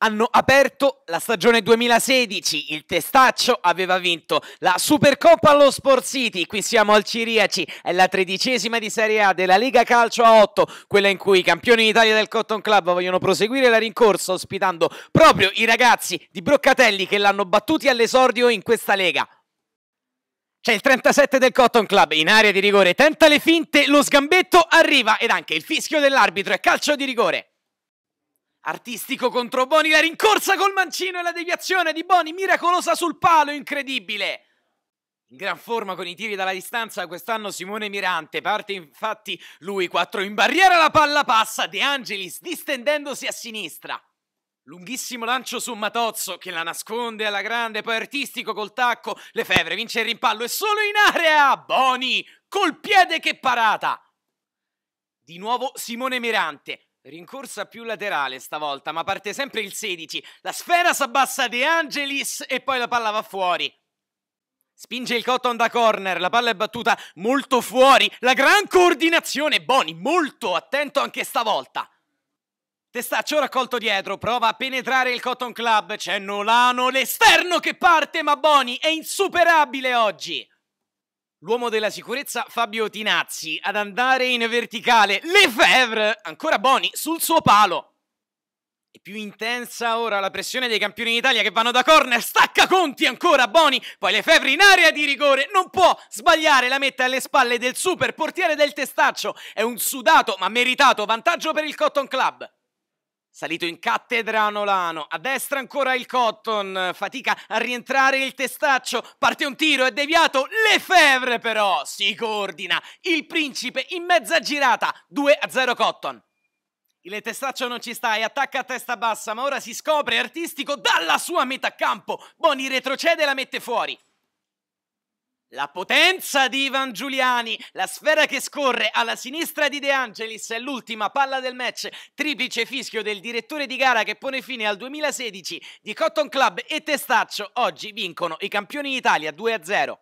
hanno aperto la stagione 2016, il testaccio aveva vinto la Supercoppa allo Sport City, qui siamo al Ciriaci, è la tredicesima di Serie A della Lega Calcio a 8, quella in cui i campioni d'Italia del Cotton Club vogliono proseguire la rincorsa ospitando proprio i ragazzi di Broccatelli che l'hanno battuti all'esordio in questa Lega. C'è il 37 del Cotton Club in area di rigore, tenta le finte, lo sgambetto arriva ed anche il fischio dell'arbitro è calcio di rigore. Artistico contro Boni, la rincorsa col mancino e la deviazione di Boni miracolosa sul palo, incredibile. In gran forma con i tiri dalla distanza quest'anno Simone Mirante, parte infatti lui 4 in barriera, la palla passa, De Angelis distendendosi a sinistra. Lunghissimo lancio su Matozzo che la nasconde alla grande, poi artistico col tacco, Lefebvre vince il rimpallo e solo in area Boni col piede che parata. Di nuovo Simone Mirante, rincorsa più laterale stavolta, ma parte sempre il 16. La sfera s'abbassa De Angelis e poi la palla va fuori. Spinge il Cotton da corner, la palla è battuta molto fuori, la gran coordinazione Boni molto attento anche stavolta. Testaccio raccolto dietro, prova a penetrare il Cotton Club, c'è Nolano, l'esterno che parte, ma Boni è insuperabile oggi. L'uomo della sicurezza Fabio Tinazzi ad andare in verticale, Lefebvre, ancora Boni sul suo palo. E più intensa ora la pressione dei campioni d'Italia che vanno da corner, stacca Conti ancora Boni, poi Lefebvre in area di rigore, non può sbagliare, la mette alle spalle del super portiere del testaccio, è un sudato ma meritato vantaggio per il Cotton Club. Salito in cattedra Nolano, a destra ancora il Cotton, fatica a rientrare il testaccio, parte un tiro, è deviato, Lefebvre però si coordina, il principe in mezza girata, 2-0 Cotton. Il testaccio non ci sta e attacca a testa bassa, ma ora si scopre artistico dalla sua metà campo, Boni retrocede e la mette fuori. La potenza di Ivan Giuliani, la sfera che scorre alla sinistra di De Angelis è l'ultima palla del match, triplice fischio del direttore di gara che pone fine al 2016 di Cotton Club e Testaccio, oggi vincono i campioni d'Italia 2-0.